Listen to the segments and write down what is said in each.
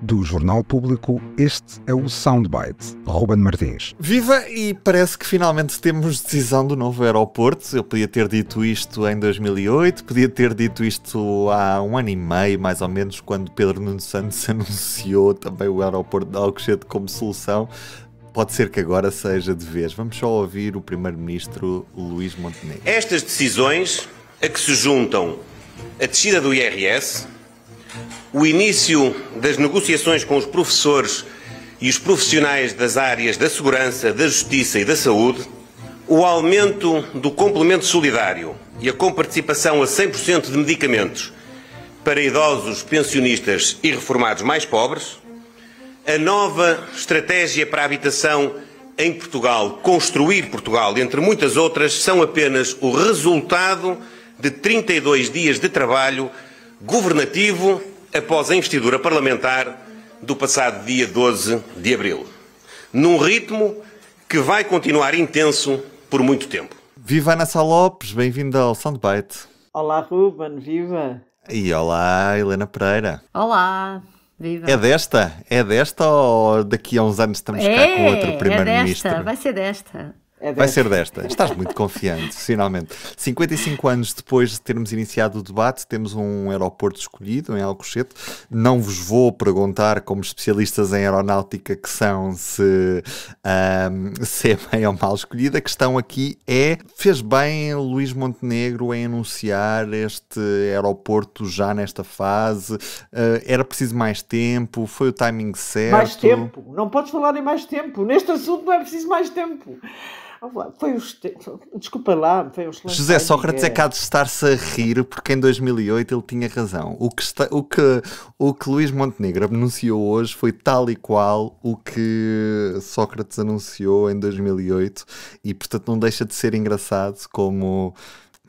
Do Jornal Público, este é o Soundbite. Ruben Martins. Viva e parece que finalmente temos decisão do novo aeroporto. Eu podia ter dito isto em 2008, podia ter dito isto há um ano e meio, mais ou menos, quando Pedro Nuno Santos anunciou também o aeroporto de Alcochete como solução. Pode ser que agora seja de vez. Vamos só ouvir o Primeiro-Ministro Luís Montenegro. Estas decisões a que se juntam a descida do IRS o início das negociações com os professores e os profissionais das áreas da segurança, da justiça e da saúde, o aumento do complemento solidário e a comparticipação a 100% de medicamentos para idosos, pensionistas e reformados mais pobres, a nova estratégia para a habitação em Portugal, Construir Portugal, entre muitas outras, são apenas o resultado de 32 dias de trabalho governativo após a investidura parlamentar do passado dia 12 de abril, num ritmo que vai continuar intenso por muito tempo. Viva Ana Sá Lopes, bem-vinda ao Soundbite. Olá, Ruben, viva! E olá, Helena Pereira. Olá, viva! É desta? É desta ou daqui a uns anos estamos é, cá com outro Primeiro-Ministro? É desta, vai ser desta. É Vai ser desta. Estás muito confiante, finalmente. 55 anos depois de termos iniciado o debate, temos um aeroporto escolhido em Alcochete. Não vos vou perguntar, como especialistas em aeronáutica que são, se, um, se é bem ou mal escolhido. A questão aqui é: fez bem Luís Montenegro em anunciar este aeroporto já nesta fase? Uh, era preciso mais tempo? Foi o timing certo? Mais tempo. Não podes falar em mais tempo. Neste assunto não é preciso mais tempo. Foi os. Desculpa lá, foi os. José Sócrates é cá é. de estar-se a rir porque em 2008 ele tinha razão. O que, está, o que, o que Luís Montenegro anunciou hoje foi tal e qual o que Sócrates anunciou em 2008 e, portanto, não deixa de ser engraçado como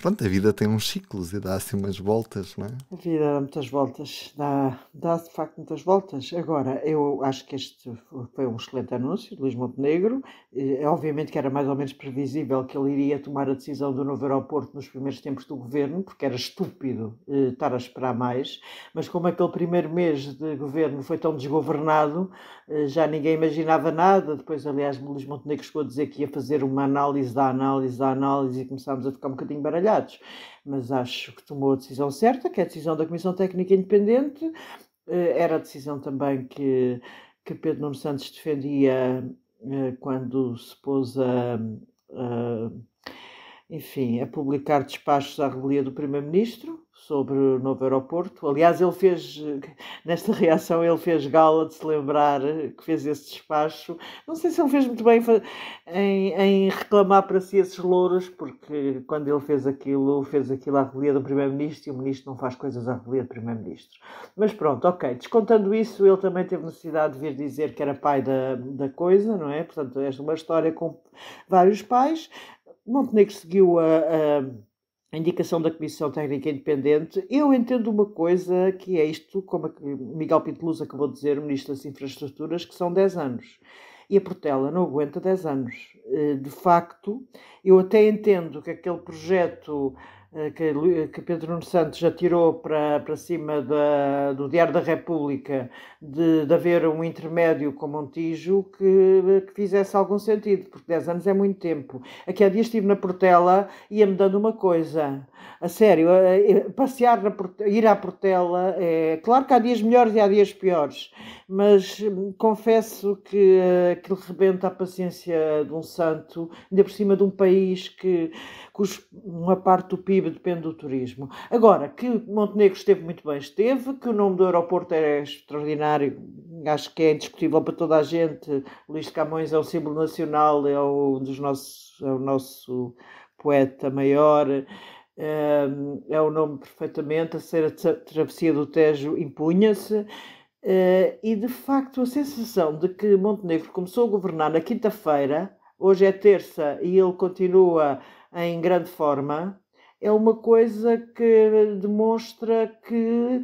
pronto, a vida tem uns ciclos e dá assim umas voltas, não é? A vida dá muitas voltas, dá, dá de facto muitas voltas. Agora, eu acho que este foi um excelente anúncio de Luís Montenegro. É, obviamente que era mais ou menos previsível que ele iria tomar a decisão do novo aeroporto nos primeiros tempos do governo, porque era estúpido eh, estar a esperar mais. Mas como aquele primeiro mês de governo foi tão desgovernado, eh, já ninguém imaginava nada. Depois, aliás, Luís Montenegro chegou a dizer que ia fazer uma análise da análise da análise e começámos a ficar um bocadinho baralhados trabalhados. Mas acho que tomou a decisão certa, que é a decisão da Comissão Técnica Independente, eh, era a decisão também que, que Pedro Nuno Santos defendia eh, quando se pôs a, a enfim, a publicar despachos à revelia do Primeiro-Ministro, sobre o novo aeroporto. Aliás, ele fez, nesta reação, ele fez gala de se lembrar que fez esse despacho. Não sei se ele fez muito bem em, em reclamar para si esses louros, porque quando ele fez aquilo, fez aquilo à revelia do Primeiro-Ministro e o Ministro não faz coisas à revelia do Primeiro-Ministro. Mas pronto, ok. Descontando isso, ele também teve necessidade de vir dizer que era pai da, da coisa, não é? Portanto, esta é uma história com vários pais. Montenegro seguiu a, a a indicação da Comissão Técnica Independente, eu entendo uma coisa que é isto, como é Miguel Pinto Luz acabou de dizer, o Ministro das Infraestruturas, que são 10 anos. E a Portela não aguenta 10 anos. Eh, de facto, eu até entendo que aquele projeto eh, que, que, Pedro Nuno Santos tirou para, para cima da, do Diário da República de, de haver um intermédio com Montijo que, que, fizesse algum sentido, porque 10 anos é muito tempo. Aqui há dias estive na Portela e ia-me dando uma coisa. A sério, eh, eh, passear na Portela, ir à Portela, é claro que há dias melhores e há dias piores, mas hum, confesso que que rebenta a paciência de um santo, ainda por cima de um país que, cujo uma parte do PIB depende do turismo. Agora, que Montenegro esteve muito bem, esteve, que o nome do aeroporto é extraordinário, acho que é indiscutível para toda a gente. Luís de Camões é um símbolo nacional, é um dos nossos, é o nosso poeta maior. É o nome perfeitamente, a ser a travessia do Tejo impunha-se. Eh, e de facto, a sensação de que Montenegro começou a governar na quinta-feira, hoje é terça e ele continua em grande forma, é uma coisa que demonstra que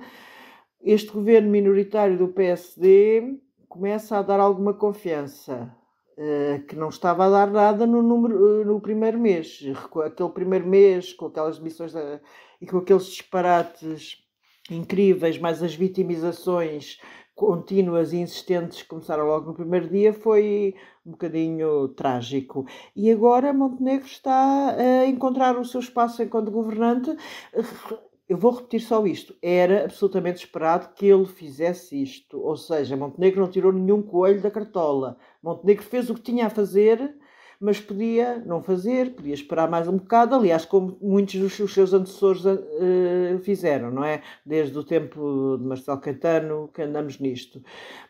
este governo minoritário do PSD começa a dar alguma confiança, eh, que não estava a dar nada no, número, eh, no primeiro mês. Aquele primeiro mês, com aquelas demissões da, e com aqueles disparates incríveis, mas as vitimizações contínuas e insistentes que começaram logo no primeiro dia, foi um bocadinho trágico. E agora Montenegro está a encontrar o seu espaço enquanto governante. Eu vou repetir só isto. Era absolutamente esperado que ele fizesse isto. Ou seja, Montenegro não tirou nenhum coelho da cartola. Montenegro fez o que tinha a fazer mas podia não fazer, podia esperar mais um bocado, aliás, como muitos dos seus antecessores uh, fizeram, não é? Desde o tempo de Marcelo Caetano que andamos nisto.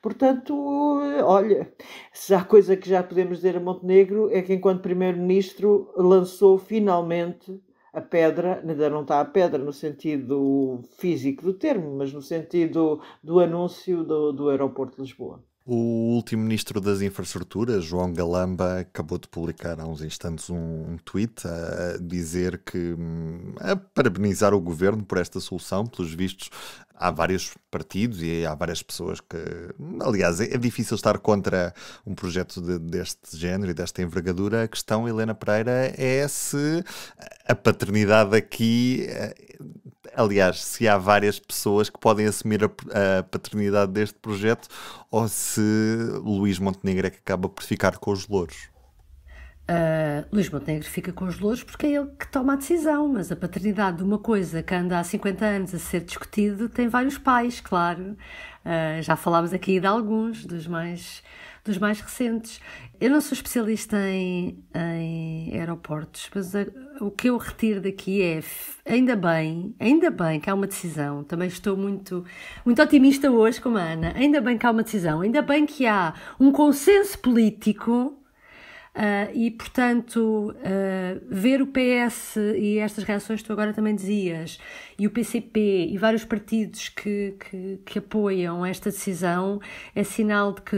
Portanto, uh, olha, se há coisa que já podemos dizer a Montenegro é que, enquanto Primeiro-Ministro, lançou finalmente a pedra, ainda não está a pedra no sentido físico do termo, mas no sentido do anúncio do, do aeroporto de Lisboa. O último ministro das Infraestruturas, João Galamba, acabou de publicar há uns instantes um tweet a dizer que hum, a parabenizar o governo por esta solução, pelos vistos há vários partidos e há várias pessoas que, aliás, é, é difícil estar contra um projeto de, deste género e desta envergadura. A questão, Helena Pereira, é se a paternidade aqui eh, aliás, se há várias pessoas que podem assumir a, a paternidade deste projeto ou se Luís Montenegro é que acaba por ficar com os louros. Uh, Luís Montenegro fica com os louros porque é ele que toma a decisão, mas a paternidade de uma coisa que anda há 50 anos a ser discutido tem vários pais, claro. Uh, já falámos aqui de alguns, dos mais dos mais recentes. Eu não sou especialista em, em aeroportos, mas a, o que eu retiro daqui é ainda bem, ainda bem que há uma decisão. Também estou muito, muito otimista hoje com a Ana. Ainda bem que há uma decisão, ainda bem que há um consenso político Uh, e, portanto, uh, ver o PS e estas reações que tu agora também dizias, e o PCP e vários partidos que, que, que apoiam esta decisão, é sinal de que.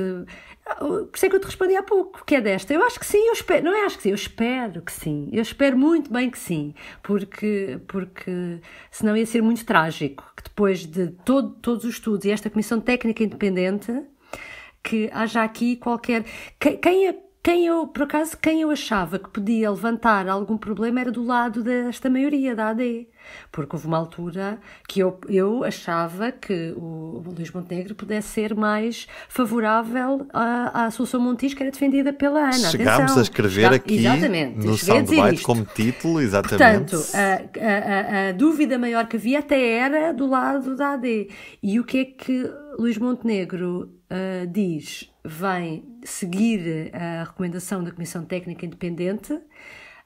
Por isso é que eu te respondi há pouco, que é desta. Eu acho que sim, eu espero, não é acho que sim, eu espero que sim. Eu espero muito bem que sim, porque, porque senão ia ser muito trágico que depois de todo, todos os estudos e esta Comissão Técnica Independente, que haja aqui qualquer. Quem, quem quem eu, por acaso, quem eu achava que podia levantar algum problema era do lado desta maioria da AD. Porque houve uma altura que eu, eu achava que o Luís Montenegro pudesse ser mais favorável à, solução Associação Montis, que era defendida pela Ana. Chegámos Atenção. a escrever Chegá aqui exatamente, no soundbite como título, exatamente. Portanto, a, a, a, dúvida maior que havia até era do lado da AD. E o que é que Luís Montenegro uh, diz? Vem seguir a recomendação da Comissão Técnica Independente. Um,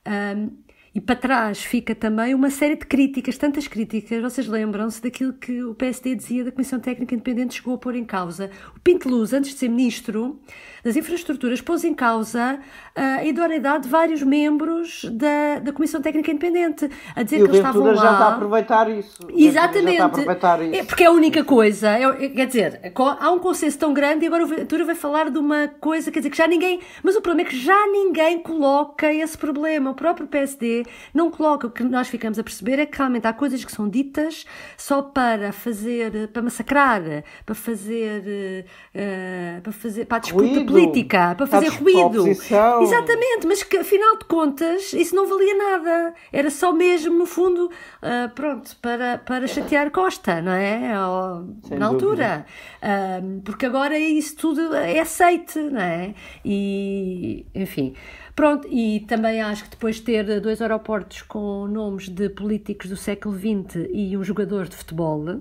ah, e para trás fica também uma série de críticas, tantas críticas, vocês lembram-se daquilo que o PSD dizia da Comissão Técnica Independente chegou a pôr em causa. O Pinteluz, antes de ser ministro das Infraestruturas, pôs em causa eh, a idoneidade de vários membros da, da Comissão Técnica Independente, a dizer e que eles estavam lá... já está a aproveitar isso. Exatamente. Já está a aproveitar é, isso. É porque é a única coisa, é, quer dizer, há um consenso tão grande e agora o Ventura vai falar de uma coisa, quer dizer, que já ninguém... Mas o problema é que já ninguém coloca esse problema. O próprio PSD não coloca, o que nós ficamos a perceber é que realmente há coisas que são ditas só para fazer, para massacrar, para fazer, uh, para fazer, para a disputa ruído. política, para fazer ruído. Exatamente, mas que afinal de contas isso não valia nada. Era só mesmo, no fundo, uh, pronto, para, para chatear Costa, não é? Ou, na altura. Uh, porque agora isso tudo é aceite, não é? E, enfim. Pronto, e também acho que depois de ter dois aeroportos com nomes de políticos do século XX e um jogador de futebol,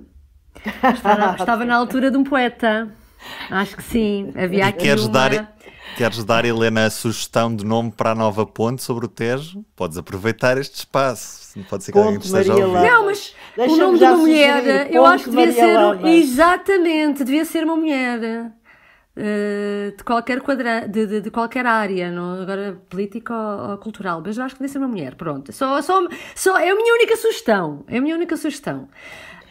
estava, estava na altura de um poeta. Acho que sim, havia aqui queres uma... dar Queres dar, Helena, a sugestão de nome para a nova ponte sobre o Tejo? Podes aproveitar este espaço. Não pode ser que ponte alguém esteja Maria a ouvir. Não, mas o nome de uma mulher, eu acho que devia Maria ser. Lama. Exatamente, devia ser uma mulher. Eh, de qualquer quadra, de, de, de, qualquer área, não, agora política ou, ou, cultural, mas eu acho que deve ser uma mulher, pronto. Só, só, só, é a minha única sugestão, é a minha única sugestão.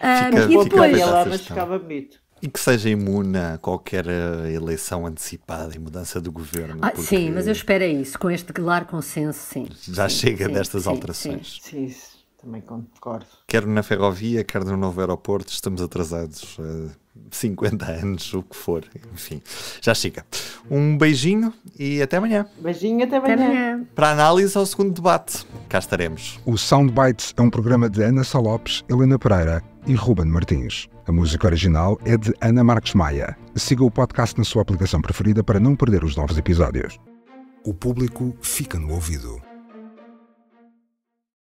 Ah, e depois... Ela, ficava bonito. E que seja imune a qualquer eh, eleição antecipada e mudança do governo. Ah, sim, mas eu espero é isso, com este claro consenso, sim. Já sim, chega sim, destas sim, alterações. Sim, também concordo. Quer na ferrovia, quer no novo aeroporto, estamos atrasados. Uh, 50 anos, o que for. Enfim, já chega. Um beijinho e até amanhã. Beijinho, até amanhã. Até amanhã. Para análise ao segundo debate, cá estaremos. O Soundbites é um programa de Ana Salopes, Helena Pereira e Ruben Martins. A música original é de Ana Marques Maia. Siga o podcast na sua aplicação preferida para não perder os novos episódios. O público fica no ouvido.